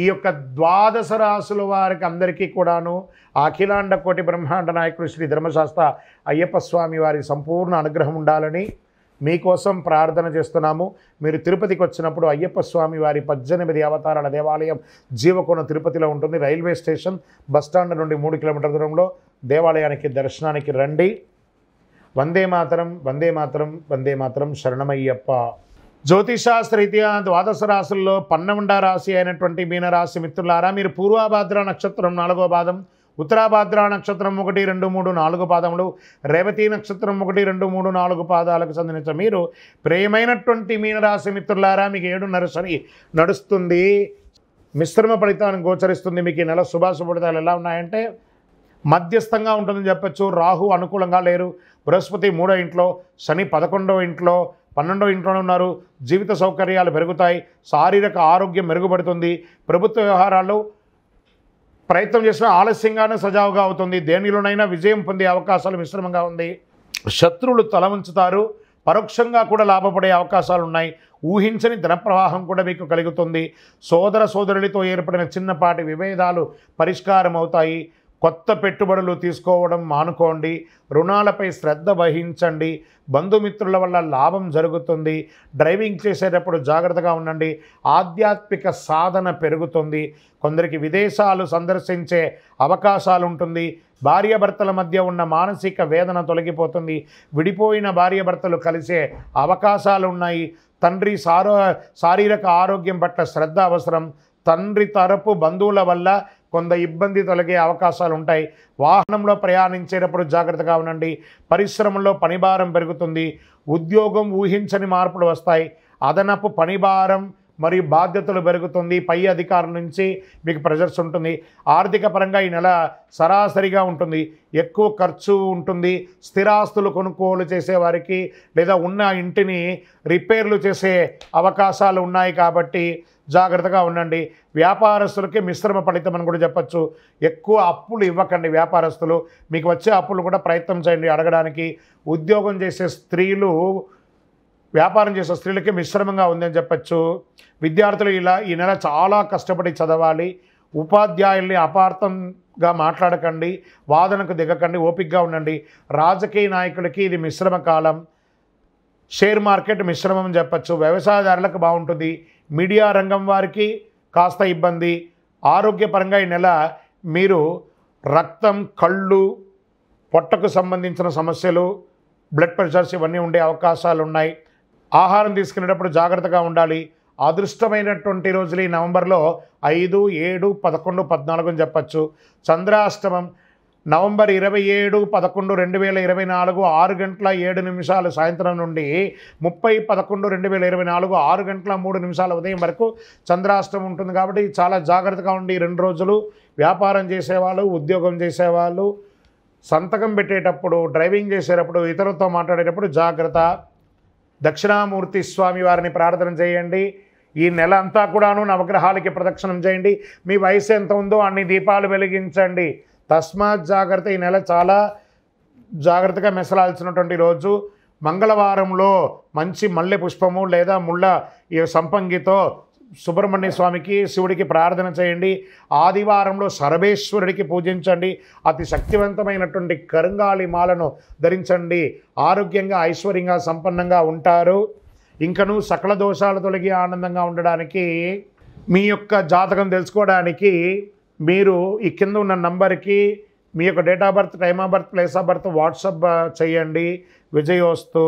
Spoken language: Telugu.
ఈ యొక్క ద్వాదశ రాసుల వారికి అందరికీ కూడాను అఖిలాండ కోటి బ్రహ్మాండ నాయకుడు శ్రీ ధర్మశాస్త్ర అయ్యప్ప స్వామి వారి సంపూర్ణ అనుగ్రహం ఉండాలని మీకోసం ప్రార్థన చేస్తున్నాము మీరు తిరుపతికి వచ్చినప్పుడు అయ్యప్ప స్వామి వారి పద్దెనిమిది అవతారాల దేవాలయం జీవకోన తిరుపతిలో ఉంటుంది రైల్వే స్టేషన్ బస్టాండ్ నుండి మూడు కిలోమీటర్ల దూరంలో దేవాలయానికి దర్శనానికి రండి వందే మాతరం వందే మాతరం వందే మాతరం శరణమయ్యప్ప రీత్యా ద్వాదశ రాశుల్లో పన్నెండ రాశి అయినటువంటి మీనరాశి మిత్రులారా మీరు పూర్వభాద్ర నక్షత్రం నాలుగో పాదం ఉత్తరాభాద్ర నక్షత్రం ఒకటి రెండు మూడు నాలుగు పాదములు రేవతి నక్షత్రం ఒకటి రెండు మూడు నాలుగు పాదాలకు చెందిన మీరు ప్రేమైనటువంటి మీనరాశి మిత్రులారా మీకు ఏడున్నర సరి నడుస్తుంది మిశ్రమ ఫలితాన్ని గోచరిస్తుంది మీకు ఈ నెల శుభాశు ఫలితాలు ఎలా ఉన్నాయంటే మధ్యస్థంగా ఉంటుందని చెప్పచ్చు రాహు అనుకూలంగా లేరు బృహస్పతి మూడో ఇంట్లో శని పదకొండవ ఇంట్లో పన్నెండో ఇంట్లోనే ఉన్నారు జీవిత సౌకర్యాలు పెరుగుతాయి శారీరక ఆరోగ్యం మెరుగుపడుతుంది ప్రభుత్వ వ్యవహారాలు ప్రయత్నం చేసిన ఆలస్యంగానే సజావుగా అవుతుంది దేనిలోనైనా విజయం పొందే అవకాశాలు మిశ్రమంగా ఉంది శత్రువులు తల ఉంచుతారు పరోక్షంగా కూడా లాభపడే అవకాశాలు ఉన్నాయి ఊహించని ధనప్రవాహం కూడా మీకు కలుగుతుంది సోదర సోదరులతో ఏర్పడిన చిన్నపాటి విభేదాలు పరిష్కారం అవుతాయి కొత్త పెట్టుబడులు తీసుకోవడం మానుకోండి రుణాలపై శ్రద్ధ వహించండి బంధుమిత్రుల వల్ల లాభం జరుగుతుంది డ్రైవింగ్ చేసేటప్పుడు జాగ్రత్తగా ఉండండి ఆధ్యాత్మిక సాధన పెరుగుతుంది కొందరికి విదేశాలు సందర్శించే అవకాశాలు ఉంటుంది భార్యాభర్తల మధ్య ఉన్న మానసిక వేదన తొలగిపోతుంది విడిపోయిన భార్యాభర్తలు కలిసే అవకాశాలు ఉన్నాయి తండ్రి సారో శారీరక ఆరోగ్యం పట్ల శ్రద్ధ అవసరం తండ్రి తరపు బంధువుల వల్ల కొంత ఇబ్బంది తొలగే అవకాశాలు ఉంటాయి వాహనంలో ప్రయాణించేటప్పుడు జాగ్రత్తగా ఉండండి పరిశ్రమలో పనిభారం పెరుగుతుంది ఉద్యోగం ఊహించని మార్పులు వస్తాయి అదనపు పనిభారం మరియు బాధ్యతలు పెరుగుతుంది పై అధికారుల నుంచి మీకు ప్రెజర్స్ ఉంటుంది ఆర్థిక పరంగా ఈ నెల సరాసరిగా ఉంటుంది ఎక్కువ ఖర్చు ఉంటుంది స్థిరాస్తులు కొనుగోలు చేసేవారికి లేదా ఉన్న ఇంటిని రిపేర్లు చేసే అవకాశాలు ఉన్నాయి కాబట్టి జాగ్రత్తగా ఉండండి వ్యాపారస్తులకి మిశ్రమ ఫలితం అని కూడా చెప్పచ్చు ఎక్కువ అప్పులు ఇవ్వకండి వ్యాపారస్తులు మీకు వచ్చే అప్పులు కూడా ప్రయత్నం చేయండి అడగడానికి ఉద్యోగం చేసే స్త్రీలు వ్యాపారం చేసే స్త్రీలకి మిశ్రమంగా ఉందని చెప్పచ్చు విద్యార్థులు ఇలా ఈ నెల చాలా కష్టపడి చదవాలి ఉపాధ్యాయుల్ని అపార్థంగా మాట్లాడకండి వాదనకు దిగకండి ఓపికగా ఉండండి రాజకీయ నాయకులకి ఇది మిశ్రమ కాలం షేర్ మార్కెట్ మిశ్రమం అని చెప్పచ్చు వ్యవసాయదారులకు బాగుంటుంది మీడియా రంగం వారికి కాస్త ఇబ్బంది ఆరోగ్యపరంగా ఈ నెల మీరు రక్తం కళ్ళు పొట్టకు సంబంధించిన సమస్యలు బ్లడ్ ప్రెషర్స్ ఇవన్నీ ఉండే అవకాశాలు ఉన్నాయి ఆహారం తీసుకునేటప్పుడు జాగ్రత్తగా ఉండాలి అదృష్టమైనటువంటి రోజులు ఈ నవంబర్లో ఐదు ఏడు పదకొండు పద్నాలుగు అని చెప్పచ్చు చంద్రాష్టమం నవంబర్ ఇరవై ఏడు పదకొండు రెండు వేల ఇరవై నాలుగు ఆరు గంటల ఏడు నిమిషాలు సాయంత్రం నుండి ముప్పై పదకొండు రెండు వేల ఇరవై నాలుగు ఆరు గంటల మూడు నిమిషాల ఉదయం వరకు చంద్రాష్టమం ఉంటుంది కాబట్టి చాలా జాగ్రత్తగా ఉండి రెండు రోజులు వ్యాపారం చేసేవాళ్ళు ఉద్యోగం చేసేవాళ్ళు సంతకం పెట్టేటప్పుడు డ్రైవింగ్ చేసేటప్పుడు ఇతరులతో మాట్లాడేటప్పుడు జాగ్రత్త దక్షిణామూర్తి స్వామి వారిని ప్రార్థన చేయండి ఈ నెల అంతా కూడాను నవగ్రహాలకి ప్రదక్షిణం చేయండి మీ వయసు ఎంత ఉందో అన్ని దీపాలు వెలిగించండి తస్మాత్ జాగ్రత్త ఈ నెల చాలా జాగ్రత్తగా మెసలాల్సినటువంటి రోజు మంగళవారంలో మంచి మల్లె పుష్పము లేదా ముళ్ళ సంపంగితో సుబ్రహ్మణ్య స్వామికి శివుడికి ప్రార్థన చేయండి ఆదివారంలో సర్వేశ్వరుడికి పూజించండి అతి శక్తివంతమైనటువంటి కరుంగాళి మాలను ధరించండి ఆరోగ్యంగా ఐశ్వర్యంగా సంపన్నంగా ఉంటారు ఇంకను సకల దోషాలు తొలగి ఆనందంగా ఉండడానికి మీ యొక్క జాతకం తెలుసుకోవడానికి మీరు ఈ కింద ఉన్న నంబర్కి మీ యొక్క date of birth time of birth place of birth WhatsApp చేయండి విజయోస్తు